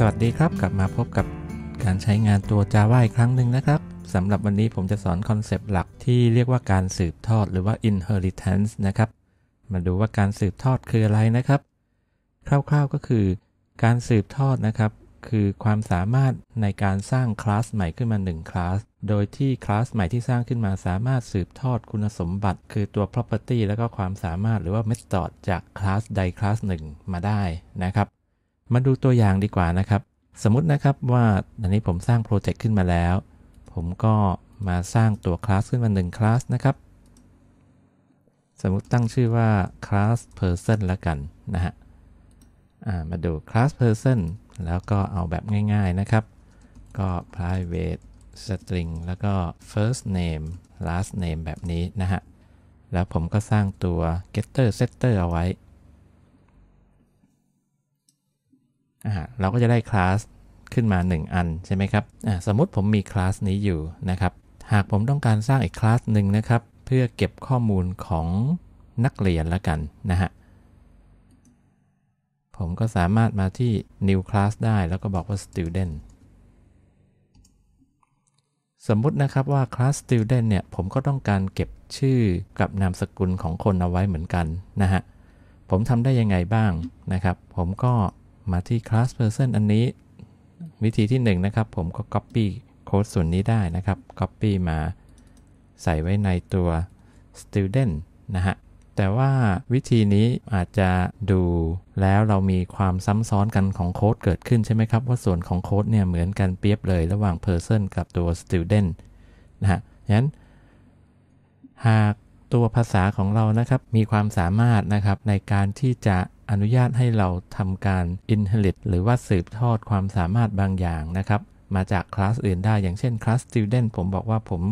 สวัสดีครับ กลับมาพบกับการใช้งานตัว Java อีกครั้งหนึ่งนะครับสำหรับวันนี้ผมจะสอนคอนเซปต์หลักที่เรียกว่าการสืบทอดหรือว่า inheritance นะครับ มาดูว่าการสืบทอดคืออะไรนะครับ คร่าวๆก็คือ การสืบทอดนะครับ คือความสามารถในการสร้างคลาสใหม่ขึ้นมา1คลาสโดยที่คลาสใหม่ที่สร้างขึ้นมาสามารถสืบทอดคุณสมบัติ คือตัว property แล้วก็ความสามารถหรือว่า method จากคลาสใดคลาสหนึ่งมาได้นะครับมาดูตัวอย่างดีกว่านะครับสมมตินะครับว่าอันนี้ผมสร้างโปรเจกต์ขึ้นมาแล้ว ผมก็มาสร้างตัวคลาสขึ้นมา1คลาสนะครับ สมมติตั้งชื่อว่าคลาส person ล้วกัน นะฮะมาดูคลาส person แล้วก็เอาแบบง่ายๆนะครับ ก็ private string แล้วก็ first name last name แบบนี้นะฮะ แล้วผมก็สร้างตัว getter setter เอาไว้เราก็จะได้คลาสขึ้นมา 1 อัน ใช่ไหมครับ สมมติผมมีคลาสนี้อยู่นะครับ หากผมต้องการสร้างอีกคลาสหนึ่งนะครับ เพื่อเก็บข้อมูลของนักเรียนแล้วกัน นะฮะ ผมก็สามารถมาที่ new class ได้แล้วก็บอกว่า student สมมุตินะครับว่า class student เนี่ย ผมก็ต้องการเก็บชื่อกับนามสกุลของคนเอาไว้เหมือนกัน นะฮะ ผมทำได้ยังไงบ้างนะครับ ผมก็มาที่ class person อันนี้ วิธีที่1นนะครับ ผมก็ copy โค้ดส่วนนี้ได้นะครับ copy มาใส่ไว้ในตัว student นะฮะ แต่ว่าวิธีนี้อาจจะดูแล้วเรามีความซ้ำซ้อนกันของโค้ดเกิดขึ้นใช่ไหมครับว่าส่วนของโค้ดเนี่ยเหมือนกันเปรียบเลย ระหว่าง person กับตัว student นะฮะงั้นหากตัวภาษาของเรานะครับมีความสามารถนะครับในการที่จะอนุญาตให้เราทำการอินเทลิตหรือว่าสืบทอดความสามารถบางอย่างนะครับ มาจากคลาสอื่นได้อย่างเช่นคลาส student ผมบอกว่าผม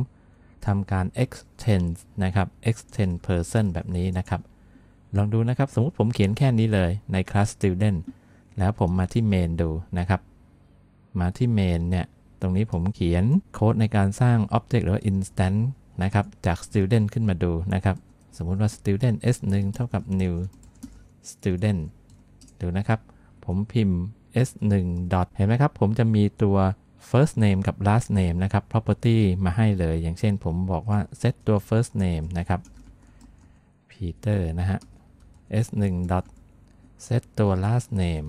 ทำการ extend นะครับ extend person แบบนี้นะครับ ลองดูนะครับสมมติผมเขียนแค่นี้เลยในคลาส student แล้วผมมาที่ main ดูนะครับ มาที่ main เนี่ย ตรงนี้ผมเขียนโค้ดในการสร้าง object หรือว่ instance นะครับจาก student ขึ้นมาดูนะครับ สมมุติว่า student s 1เท่ากับ new student ดูนะครับ ผมพิมพ์ s 1 dot เห็นไหมครับ ผมจะมีตัว first name กับ last name นะครับ property มาให้เลยอย่างเช่นผมบอกว่า set ตัว first name นะครับ Peter นะฮะ s 1 dot set ตัว last name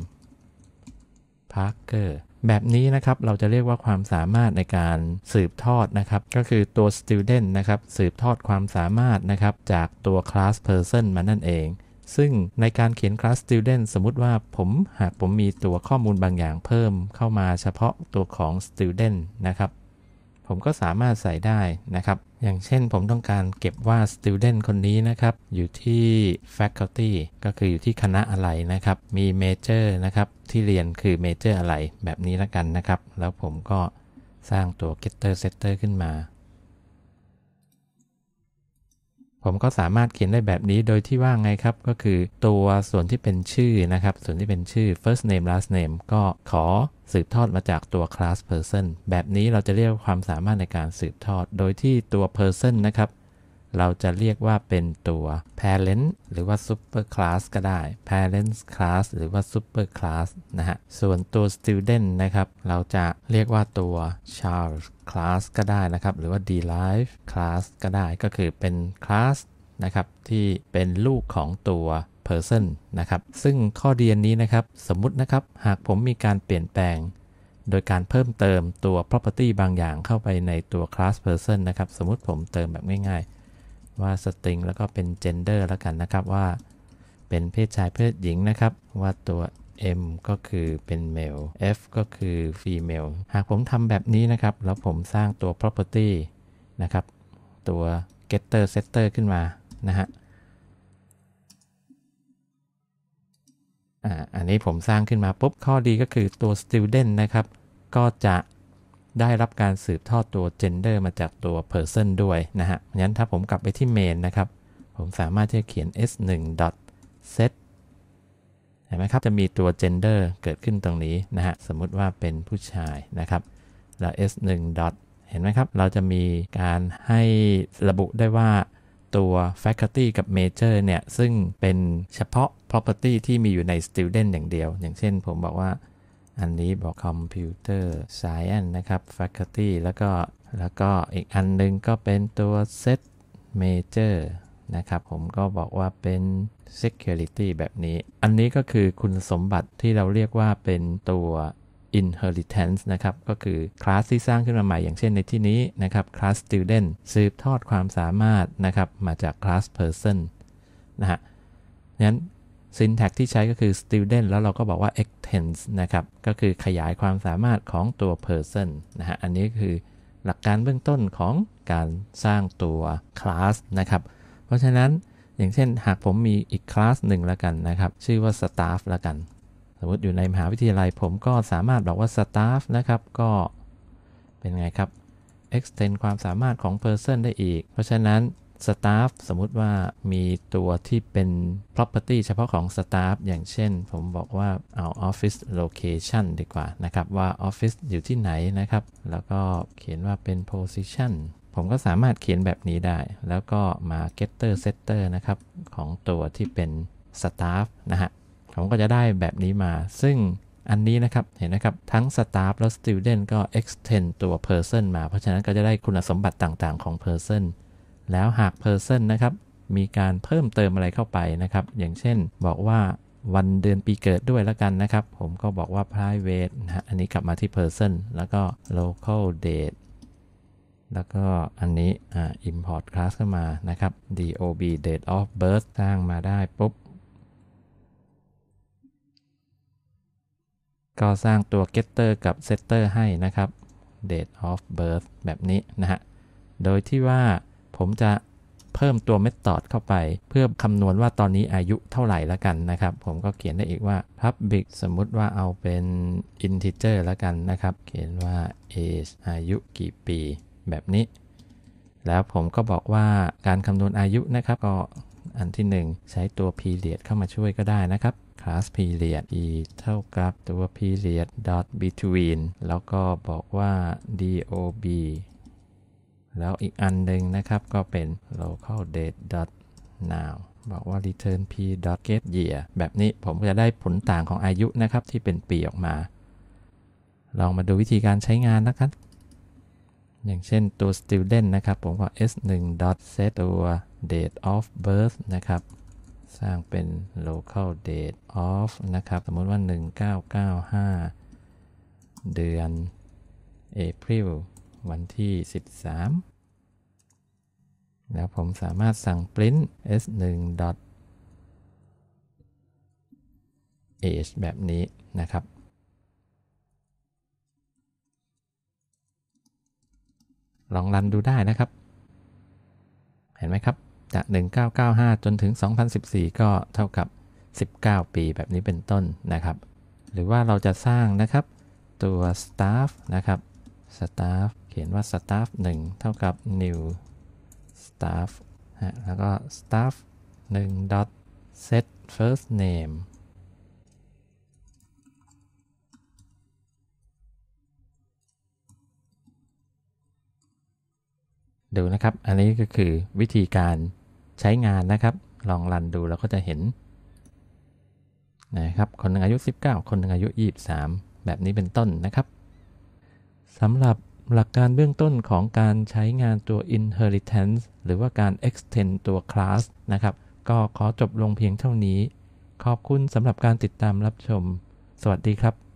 Parker แบบนี้นะครับ เราจะเรียกว่าความสามารถในการสืบทอดนะครับ ก็คือตัว student นะครับ สืบทอดความสามารถนะครับ จากตัว class person มานั่นเอง ซึ่งในการเขียน class student สมมติว่าผมหากผมมีตัวข้อมูลบางอย่างเพิ่มเข้ามาเฉพาะตัวของ student นะครับผมก็สามารถใส่ได้นะครับ อย่างเช่นผมต้องการเก็บว่า student คนนี้นะครับ อยู่ที่ faculty ก็คืออยู่ที่คณะอะไรนะครับ มี major นะครับ ที่เรียนคือ major อะไร แบบนี้ละกันนะครับ แล้วผมก็สร้างตัว getter setter ขึ้นมาผมก็สามารถเขียนได้แบบนี้โดยที่ว่าไงครับ ก็คือตัวส่วนที่เป็นชื่อนะครับ ส่วนที่เป็นชื่อ first name last name ก็ขอสืบทอดมาจากตัว class person แบบนี้เราจะเรียกความสามารถในการสืบทอดโดยที่ตัว person นะครับเราจะเรียกว่าเป็นตัว parent หรือว่า super class ก็ได้ parent class หรือว่า super class นะฮะ ส่วนตัว student นะครับ เราจะเรียกว่าตัว child class ก็ได้นะครับ หรือว่า derive class ก็ได้ ก็คือเป็น class นะครับ ที่เป็นลูกของตัว person นะครับ ซึ่งข้อเรียนนี้นะครับ สมมุตินะครับหากผมมีการเปลี่ยนแปลง โดยการเพิ่มเติมตัว property บางอย่างเข้าไปในตัว class person นะครับสมมติผมเติมแบบง่ายๆว่าสตริงแล้วก็เป็นเจนเดอร์แล้วกันนะครับว่าเป็นเพศชายเพศหญิงนะครับ ว่าตัว M ก็คือเป็นเมล F ก็คือ female หากผมทำแบบนี้นะครับ แล้วผมสร้างตัว property นะครับ ตัว getter setter ขึ้นมานะฮะอันนี้ผมสร้างขึ้นมาปุ๊บ ข้อดีก็คือตัว student นะครับ ก็จะได้รับการสืบทอดตัว gender มาจากตัว person ด้วยนะฮะงั้นถ้าผมกลับไปที่ main นะครับ ผมสามารถที่จะเขียน s1 set เห็นไหมครับ จะมีตัว gender เกิดขึ้นตรงนี้นะฮะ สมมุติว่าเป็นผู้ชายนะครับ แล้ว s1 dot เห็นไหมครับ เราจะมีการให้ระบุได้ว่าตัว faculty กับ major เนี่ย ซึ่งเป็นเฉพาะ property ที่มีอยู่ใน student อย่างเดียว อย่างเช่นผมบอกว่าอันนี้บอกคอมพิวเตอร์ไซแอนนะครับ faculty แล้วก็แล้วก็อีกอันนึงก็เป็นตัว set major นะครับผมก็บอกว่าเป็น security แบบนี้ อันนี้ก็คือคุณสมบัติที่เราเรียกว่าเป็นตัว inheritance นะครับก็คือคลาสที่สร้างขึ้นมาใหม่อย่างเช่นในที่นี้นะครับคลาส student สืบทอดความสามารถนะครับมาจากคลาส person นะฮะงั้น syntax ที่ใช้ก็คือ student แล้วเราก็บอกว่า extends นะครับ ก็คือขยายความสามารถของตัว person นะฮะ อันนี้คือหลักการเบื้องต้นของการสร้างตัว class นะครับ เพราะฉะนั้นอย่างเช่นหากผมมีอีก class หนึ่งแล้วกันนะครับ ชื่อว่า staff แล้วกัน สมมติอยู่ในมหาวิทยาลัยผมก็สามารถบอกว่า staff นะครับ ก็เป็นไงครับ extend ความสามารถของ person ได้อีก เพราะฉะนั้นสตาฟสมมุติว่ามีตัวที่เป็น property เฉพาะของสตาฟอย่างเช่นผมบอกว่าเอา office location ดีกว่านะครับ ว่า office อยู่ที่ไหนนะครับ แล้วก็เขียนว่าเป็น position ผมก็สามารถเขียนแบบนี้ได้ แล้วก็มา getter setter นะครับ ของตัวที่เป็น staff นะฮะผมก็จะได้แบบนี้มา ซึ่งอันนี้นะครับ เห็นนะครับ ทั้ง staff และ student ก็ extend ตัว person มาเพราะฉะนั้นก็จะได้คุณสมบัติต่างๆ ของ person แล้วหาก person นะครับ มีการเพิ่มเติมอะไรเข้าไปนะครับ อย่างเช่นบอกว่าวันเดือนปีเกิดด้วยแล้วกันนะครับ ผมก็บอกว่า private นะอันนี้กลับมาที่ person แล้วก็ local date แล้วก็อันนี้ import class เข้ามานะครับ dob date of birth สร้างมาได้ปุ๊บ ก็สร้างตัว getter กับ setter ให้นะครับ date of birth แบบนี้นะฮะโดยที่ว่าผมจะเพิ่มตัวเมธอดเข้าไป เพื่อคำนวณว่าตอนนี้อายุเท่าไหร่แล้วกันนะครับ ผมก็เขียนได้อีกว่า public สมมุติว่าเอาเป็น integer ล้วกันนะครับ เขียนว่า age อายุกี่ปีแบบนี้ แล้วผมก็บอกว่าการคำนวณอายุนะครับ ก็อันที่1ใช้ตัว period เข้ามาช่วยก็ได้นะครับ class period e เท่ากับตัว period dot between แล้วก็บอกว่า dob แล้วอีกอันหนึ่งนะครับก็เป็น local date dot now บอกว่า return p dot get year แบบนี้ผมจะได้ผลต่างของอายุนะครับที่เป็นปีออกมา ลองมาดูวิธีการใช้งานนะครับ อย่างเช่นตัว student นะครับผมก็ s 1 dot set ตัว date of birth นะครับ สร้างเป็น local date of นะครับสมมติว่า 1995 เดือน April วันที่ 13 แล้วผมสามารถสั่งปริ้น s1. age แบบนี้นะครับ ลองรันดูได้นะครับ เห็นไหมครับจาก 1995 จนถึง 2014 ก็เท่ากับ 19 ปีแบบนี้เป็นต้นนะครับ หรือว่าเราจะสร้างนะครับตัว staff นะครับ staff เขียนว่า staff 1 เท่ากับ new staff ฮะแล้วก็ staff 1 dot set first name ดูนะครับอันนี้ก็คือวิธีการใช้งานนะครับ ลองรันดูแล้วก็จะเห็นนะครับคนหนึ่งอายุ 19 คนหนึ่งอายุ 23 แบบนี้เป็นต้นนะครับสำหรับหลักการเบื้องต้นของการใช้งานตัว inheritance หรือว่าการ extend ตัว class นะครับ ก็ขอจบลงเพียงเท่านี้ ขอบคุณสำหรับการติดตามรับชม สวัสดีครับ